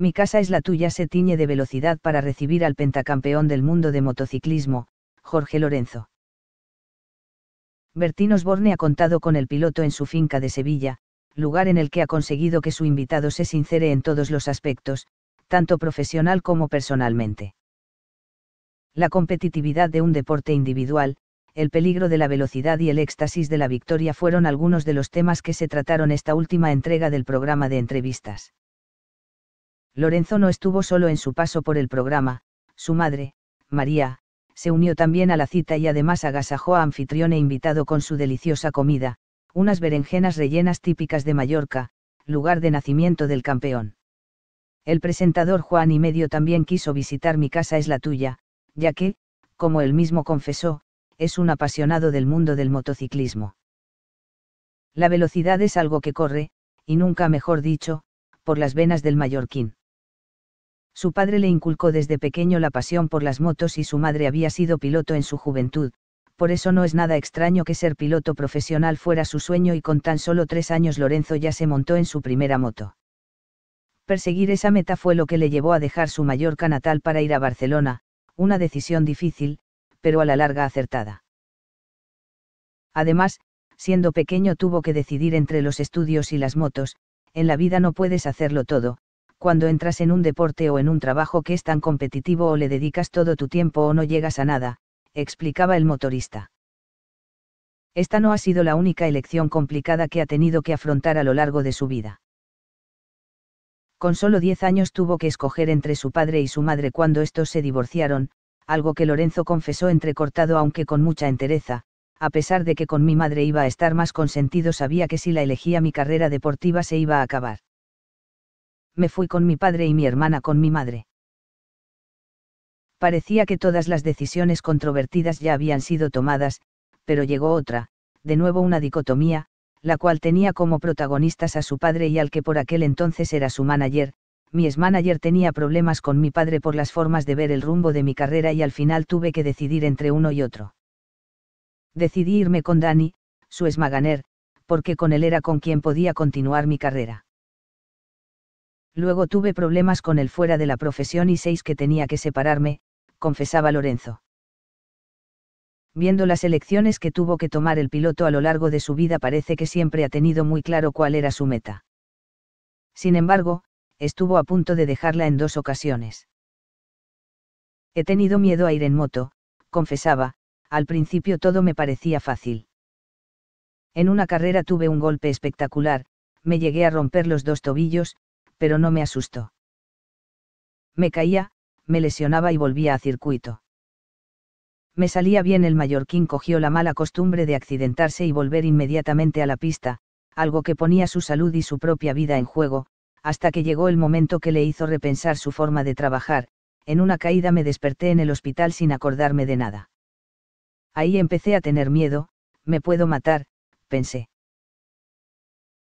Mi casa es la tuya se tiñe de velocidad para recibir al pentacampeón del mundo de motociclismo, Jorge Lorenzo. Bertín Osborne ha contado con el piloto en su finca de Sevilla, lugar en el que ha conseguido que su invitado se sincere en todos los aspectos, tanto profesional como personalmente. La competitividad de un deporte individual, el peligro de la velocidad y el éxtasis de la victoria fueron algunos de los temas que se trataron esta última entrega del programa de entrevistas. Lorenzo no estuvo solo en su paso por el programa, su madre, María, se unió también a la cita y además agasajó a anfitrión e invitado con su deliciosa comida, unas berenjenas rellenas típicas de Mallorca, lugar de nacimiento del campeón. El presentador Juan y medio también quiso visitar Mi casa es la tuya, ya que, como él mismo confesó, es un apasionado del mundo del motociclismo. La velocidad es algo que corre, y nunca mejor dicho, por las venas del mallorquín. Su padre le inculcó desde pequeño la pasión por las motos y su madre había sido piloto en su juventud, por eso no es nada extraño que ser piloto profesional fuera su sueño y con tan solo tres años Lorenzo ya se montó en su primera moto. Perseguir esa meta fue lo que le llevó a dejar su Mallorca natal para ir a Barcelona, una decisión difícil, pero a la larga acertada. Además, siendo pequeño tuvo que decidir entre los estudios y las motos, en la vida no puedes hacerlo todo, cuando entras en un deporte o en un trabajo que es tan competitivo o le dedicas todo tu tiempo o no llegas a nada, explicaba el motorista. Esta no ha sido la única elección complicada que ha tenido que afrontar a lo largo de su vida. Con solo 10 años tuvo que escoger entre su padre y su madre cuando estos se divorciaron, algo que Lorenzo confesó entrecortado aunque con mucha entereza, a pesar de que con mi madre iba a estar más consentido sabía que si la elegía mi carrera deportiva se iba a acabar me fui con mi padre y mi hermana con mi madre. Parecía que todas las decisiones controvertidas ya habían sido tomadas, pero llegó otra, de nuevo una dicotomía, la cual tenía como protagonistas a su padre y al que por aquel entonces era su manager. Mi ex-manager tenía problemas con mi padre por las formas de ver el rumbo de mi carrera y al final tuve que decidir entre uno y otro. Decidí irme con Dani, su esmaganer, porque con él era con quien podía continuar mi carrera. Luego tuve problemas con el fuera de la profesión y seis que tenía que separarme, confesaba Lorenzo. Viendo las elecciones que tuvo que tomar el piloto a lo largo de su vida parece que siempre ha tenido muy claro cuál era su meta. Sin embargo, estuvo a punto de dejarla en dos ocasiones. He tenido miedo a ir en moto, confesaba, al principio todo me parecía fácil. En una carrera tuve un golpe espectacular, me llegué a romper los dos tobillos, pero no me asustó. Me caía, me lesionaba y volvía a circuito. Me salía bien el mallorquín cogió la mala costumbre de accidentarse y volver inmediatamente a la pista, algo que ponía su salud y su propia vida en juego, hasta que llegó el momento que le hizo repensar su forma de trabajar, en una caída me desperté en el hospital sin acordarme de nada. Ahí empecé a tener miedo, me puedo matar, pensé.